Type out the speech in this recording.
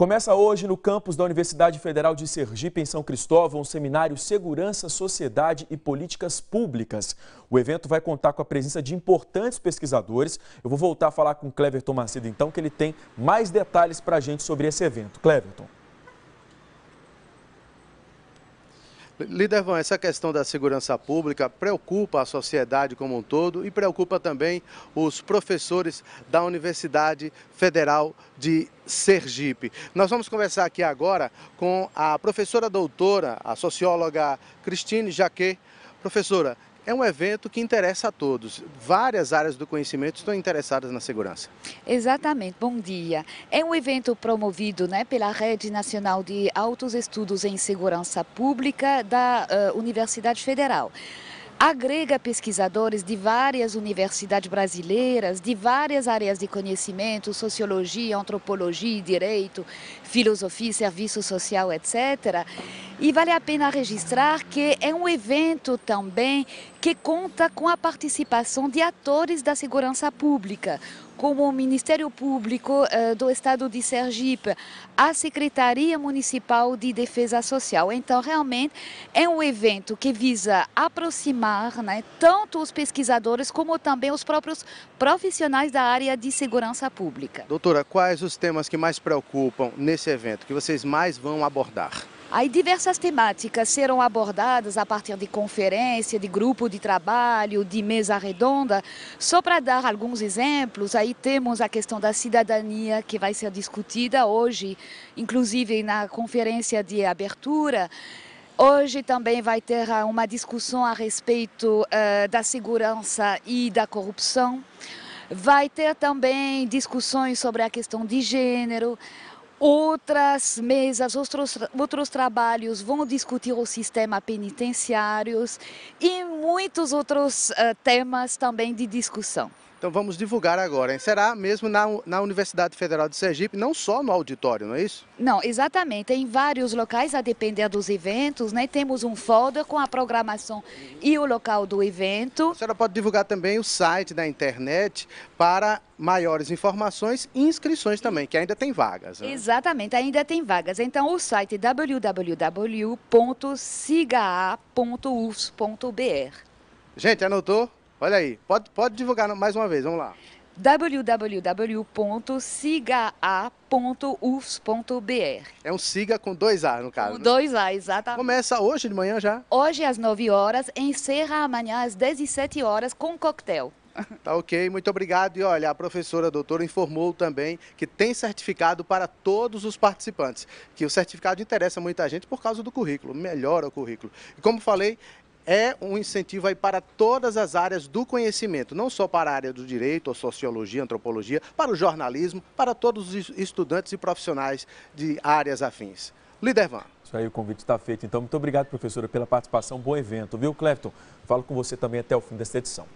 Começa hoje no campus da Universidade Federal de Sergipe, em São Cristóvão, o um seminário Segurança, Sociedade e Políticas Públicas. O evento vai contar com a presença de importantes pesquisadores. Eu vou voltar a falar com o Cleverton Macedo, então, que ele tem mais detalhes para a gente sobre esse evento. Cleverton. Líder Van, essa questão da segurança pública preocupa a sociedade como um todo e preocupa também os professores da Universidade Federal de Sergipe. Nós vamos conversar aqui agora com a professora doutora, a socióloga Cristine Jaquet. Professora, é um evento que interessa a todos. Várias áreas do conhecimento estão interessadas na segurança. Exatamente, bom dia. É um evento promovido né, pela Rede Nacional de Altos Estudos em Segurança Pública da uh, Universidade Federal agrega pesquisadores de várias universidades brasileiras, de várias áreas de conhecimento, sociologia, antropologia, direito, filosofia, serviço social, etc. E vale a pena registrar que é um evento também que conta com a participação de atores da segurança pública, como o Ministério Público uh, do Estado de Sergipe, a Secretaria Municipal de Defesa Social. Então, realmente, é um evento que visa aproximar né, tanto os pesquisadores como também os próprios profissionais da área de segurança pública. Doutora, quais os temas que mais preocupam nesse evento, que vocês mais vão abordar? Aí diversas temáticas serão abordadas a partir de conferência, de grupo de trabalho, de mesa redonda. Só para dar alguns exemplos, aí temos a questão da cidadania que vai ser discutida hoje, inclusive na conferência de abertura. Hoje também vai ter ah, uma discussão a respeito uh, da segurança e da corrupção. Vai ter também discussões sobre a questão de gênero. Outras mesas, outros, outros trabalhos vão discutir o sistema penitenciário e muitos outros uh, temas também de discussão. Então vamos divulgar agora. Hein? Será mesmo na, na Universidade Federal de Sergipe, não só no auditório, não é isso? Não, exatamente. Em vários locais, a depender dos eventos, né? temos um folder com a programação e o local do evento. A senhora pode divulgar também o site da internet para maiores informações e inscrições também, que ainda tem vagas. Né? Exatamente, ainda tem vagas. Então o site www.siga.us.br. Gente, anotou? Olha aí, pode, pode divulgar mais uma vez, vamos lá www.sigaa.ufs.br. É um siga com dois A, no caso. Com né? dois A, exatamente. Começa hoje de manhã já? Hoje às 9 horas, encerra amanhã às 17 horas com um coquetel. Tá ok, muito obrigado. E olha, a professora a doutora informou também que tem certificado para todos os participantes, que o certificado interessa muita gente por causa do currículo, melhora o currículo. E como falei, é um incentivo aí para todas as áreas do conhecimento, não só para a área do direito, sociologia, antropologia, para o jornalismo, para todos os estudantes e profissionais de áreas afins. Líder Van. Isso aí, o convite está feito. Então, muito obrigado, professora, pela participação. Bom evento, viu, Clefton? Falo com você também até o fim desta edição.